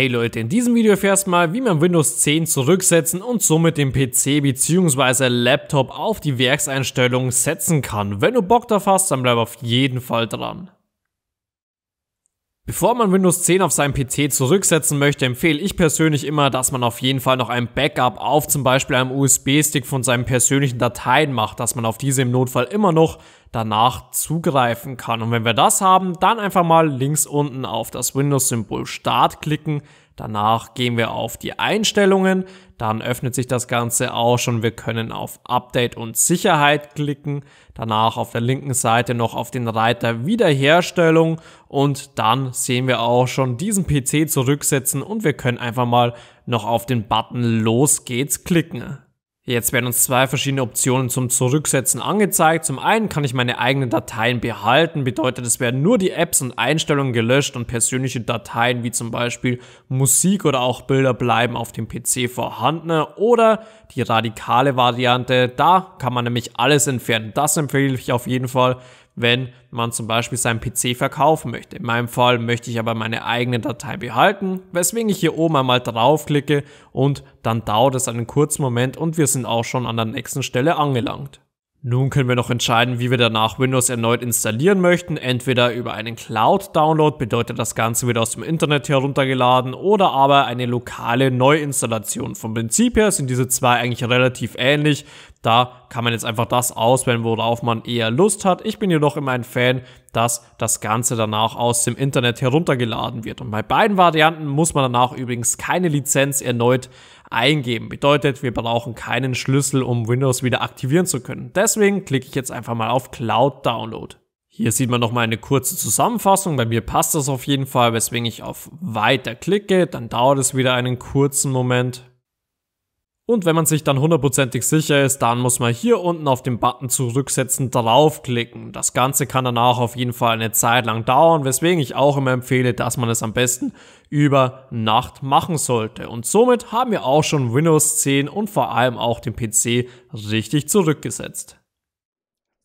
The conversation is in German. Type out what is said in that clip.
Hey Leute, in diesem Video erfährst du mal, wie man Windows 10 zurücksetzen und somit den PC bzw. Laptop auf die Werkseinstellungen setzen kann. Wenn du Bock drauf hast, dann bleib auf jeden Fall dran. Bevor man Windows 10 auf seinem PC zurücksetzen möchte, empfehle ich persönlich immer, dass man auf jeden Fall noch ein Backup auf zum Beispiel einem USB-Stick von seinen persönlichen Dateien macht, dass man auf diese im Notfall immer noch danach zugreifen kann. Und wenn wir das haben, dann einfach mal links unten auf das Windows-Symbol Start klicken, Danach gehen wir auf die Einstellungen, dann öffnet sich das Ganze auch schon. Wir können auf Update und Sicherheit klicken, danach auf der linken Seite noch auf den Reiter Wiederherstellung und dann sehen wir auch schon diesen PC zurücksetzen und wir können einfach mal noch auf den Button Los geht's klicken. Jetzt werden uns zwei verschiedene Optionen zum Zurücksetzen angezeigt. Zum einen kann ich meine eigenen Dateien behalten, bedeutet es werden nur die Apps und Einstellungen gelöscht und persönliche Dateien wie zum Beispiel Musik oder auch Bilder bleiben auf dem PC vorhanden. Oder die radikale Variante, da kann man nämlich alles entfernen. Das empfehle ich auf jeden Fall wenn man zum Beispiel seinen PC verkaufen möchte. In meinem Fall möchte ich aber meine eigene Datei behalten, weswegen ich hier oben einmal draufklicke und dann dauert es einen kurzen Moment und wir sind auch schon an der nächsten Stelle angelangt. Nun können wir noch entscheiden, wie wir danach Windows erneut installieren möchten. Entweder über einen Cloud-Download, bedeutet das Ganze wird aus dem Internet heruntergeladen, oder aber eine lokale Neuinstallation. Vom Prinzip her sind diese zwei eigentlich relativ ähnlich. Da kann man jetzt einfach das auswählen, worauf man eher Lust hat. Ich bin jedoch immer ein Fan, dass das Ganze danach aus dem Internet heruntergeladen wird. Und bei beiden Varianten muss man danach übrigens keine Lizenz erneut eingeben. Bedeutet, wir brauchen keinen Schlüssel, um Windows wieder aktivieren zu können. Deswegen klicke ich jetzt einfach mal auf Cloud Download. Hier sieht man nochmal eine kurze Zusammenfassung. Bei mir passt das auf jeden Fall, weswegen ich auf Weiter klicke. Dann dauert es wieder einen kurzen Moment. Und wenn man sich dann hundertprozentig sicher ist, dann muss man hier unten auf den Button zurücksetzen draufklicken. Das Ganze kann danach auf jeden Fall eine Zeit lang dauern, weswegen ich auch immer empfehle, dass man es am besten über Nacht machen sollte. Und somit haben wir auch schon Windows 10 und vor allem auch den PC richtig zurückgesetzt.